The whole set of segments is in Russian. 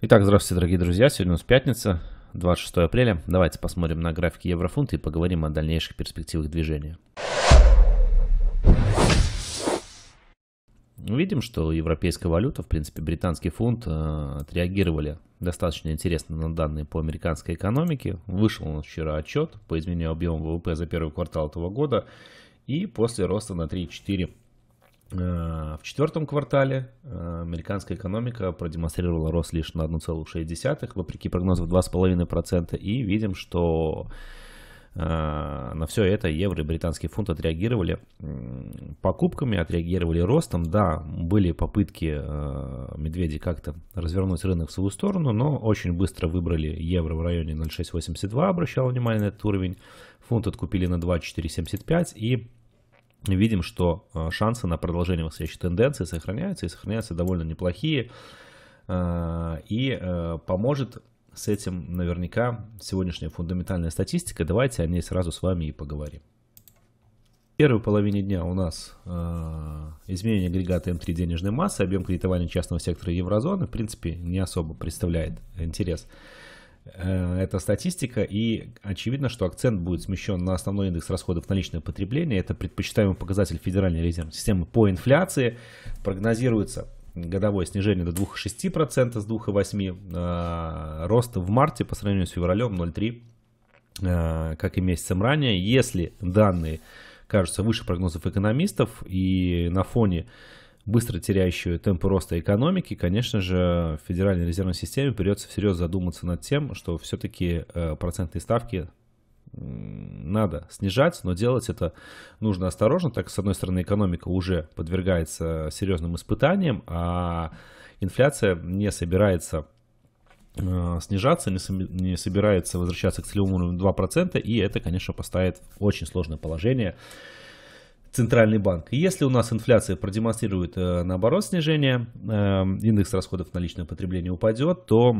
Итак, здравствуйте, дорогие друзья. Сегодня у нас пятница, 26 апреля. Давайте посмотрим на графики еврофунта и поговорим о дальнейших перспективах движения. Видим, что европейская валюта, в принципе, британский фунт э, отреагировали достаточно интересно на данные по американской экономике. Вышел у нас вчера отчет по изменению объема ВВП за первый квартал этого года и после роста на 3,4 Э, в четвертом квартале э, американская экономика продемонстрировала рост лишь на 1,6, вопреки прогнозу в 2,5%, и видим, что э, на все это евро и британский фунт отреагировали покупками, отреагировали ростом. Да, были попытки медведи как-то развернуть рынок в свою сторону, но очень быстро выбрали евро в районе 0,682, обращал внимание на этот уровень. Фунт откупили на 2,475 и видим, что э, шансы на продолжение восходящей тенденции сохраняются и сохраняются довольно неплохие. Э, и э, поможет с этим наверняка сегодняшняя фундаментальная статистика. Давайте о ней сразу с вами и поговорим. В первой половине дня у нас э, изменение агрегата М3 денежной массы, объем кредитования частного сектора еврозоны, в принципе, не особо представляет интерес. Э, эта статистика, и очевидно, что акцент будет смещен на основной индекс расходов на личное потребление. Это предпочитаемый показатель Федеральной резервной системы по инфляции. Прогнозируется годовое снижение до 2,6% с 2,8%, э, рост в марте по сравнению с февралем 0,3%, э, как и месяцем ранее. Если данные кажутся выше прогнозов экономистов и на фоне быстро теряющую темпы роста экономики, конечно же, Федеральной резервной системе придется всерьез задуматься над тем, что все-таки э, процентные ставки надо снижать, но делать это нужно осторожно, так как, с одной стороны, экономика уже подвергается серьезным испытаниям, а инфляция не собирается э, снижаться, не собирается возвращаться к целевому уровню 2%, и это, конечно, поставит очень сложное положение Центральный банк. Если у нас инфляция продемонстрирует э, наоборот снижение, эм, индекс расходов на личное потребление упадет, то,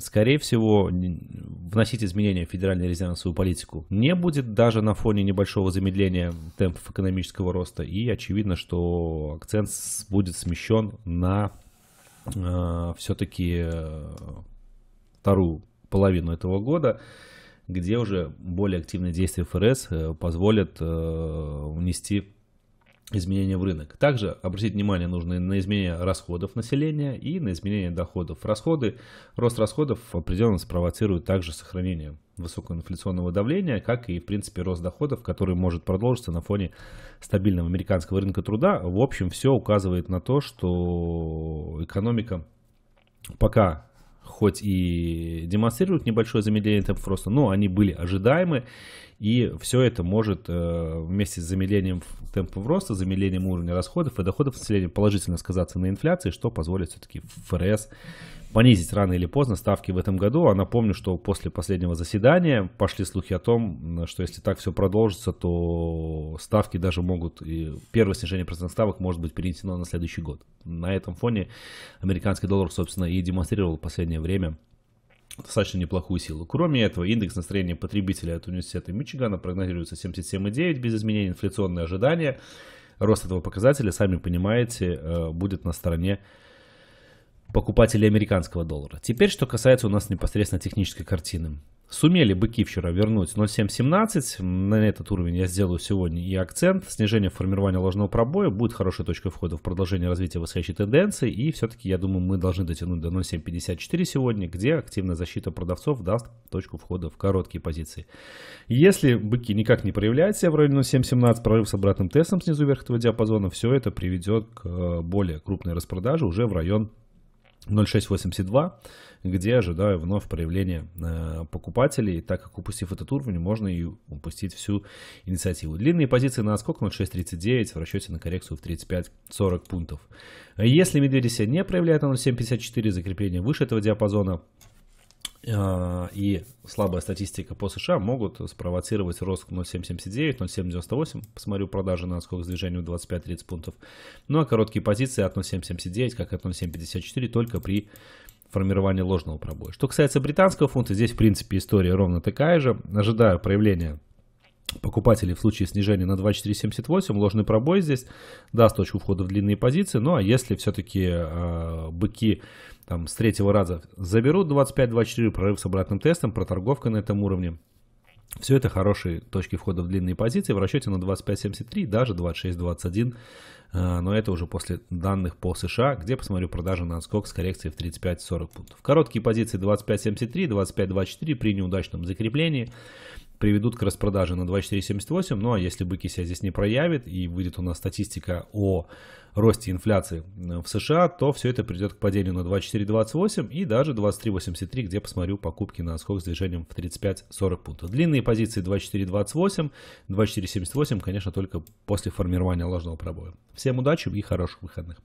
скорее всего, вносить изменения в Федеральную резервную свою политику не будет даже на фоне небольшого замедления темпов экономического роста. И очевидно, что акцент будет смещен на э, все-таки э, вторую половину этого года где уже более активные действия ФРС э, позволят э, внести изменения в рынок. Также обратить внимание нужно на изменения расходов населения и на изменение доходов. Расходы, рост расходов определенно спровоцирует также сохранение высокого давления, как и, в принципе, рост доходов, который может продолжиться на фоне стабильного американского рынка труда. В общем, все указывает на то, что экономика пока хоть и демонстрируют небольшое замедление темпов роста, но они были ожидаемы. И все это может э, вместе с замедлением темпов роста, замедлением уровня расходов и доходов населения положительно сказаться на инфляции, что позволит все-таки ФРС понизить рано или поздно ставки в этом году. А напомню, что после последнего заседания пошли слухи о том, что если так все продолжится, то ставки даже могут, и первое снижение процентных ставок может быть перенесено на следующий год. На этом фоне американский доллар, собственно, и демонстрировал в последнее время достаточно неплохую силу. Кроме этого, индекс настроения потребителя от университета Мичигана прогнозируется 77,9 без изменений, инфляционные ожидания. Рост этого показателя, сами понимаете, э, будет на стороне покупателей американского доллара. Теперь, что касается у нас непосредственно технической картины. Сумели быки вчера вернуть 0.717. На этот уровень я сделаю сегодня и акцент. Снижение формирования ложного пробоя будет хорошей точкой входа в продолжение развития восходящей тенденции. И все-таки, я думаю, мы должны дотянуть до 0.754 сегодня, где активная защита продавцов даст точку входа в короткие позиции. Если быки никак не проявляют себя в районе 0.717, прорыв с обратным тестом снизу вверх этого диапазона, все это приведет к э, более крупной распродаже уже в район 0.682, где ожидаю вновь проявления э, покупателей, так как упустив этот уровень, можно и упустить всю инициативу. Длинные позиции на отскок 0.639 в расчете на коррекцию в 35-40 пунктов. Если медведи не проявляет на 0.754 закрепление выше этого диапазона, а, и слабая статистика по США могут спровоцировать рост 0,779, 0,798. Посмотрю продажи на сколько сдвижению 25-30 пунктов. Ну а короткие позиции от 0,779, как от 0,754, только при формировании ложного пробоя. Что касается британского фунта, здесь в принципе история ровно такая же. Ожидаю проявления покупателей в случае снижения на 24.78, ложный пробой здесь даст точку входа в длинные позиции, ну а если все-таки э, а, быки там, с третьего раза заберут 25-24, прорыв с обратным тестом, проторговка на этом уровне. Все это хорошие точки входа в длинные позиции в расчете на 25.73, даже 26.21, а, но это уже после данных по США, где посмотрю продажи на отскок с коррекцией в 35-40 пунктов. Короткие позиции 25.73, 25.24 при неудачном закреплении приведут к распродаже на 24,78. Ну а если быки себя здесь не проявит и выйдет у нас статистика о росте инфляции э, в США, то все это придет к падению на 24,28 и даже 23,83, где посмотрю покупки на скок с движением в 35-40 пунктов. Длинные позиции 24,28, 24,78, конечно, только после формирования ложного пробоя. Всем удачи и хороших выходных.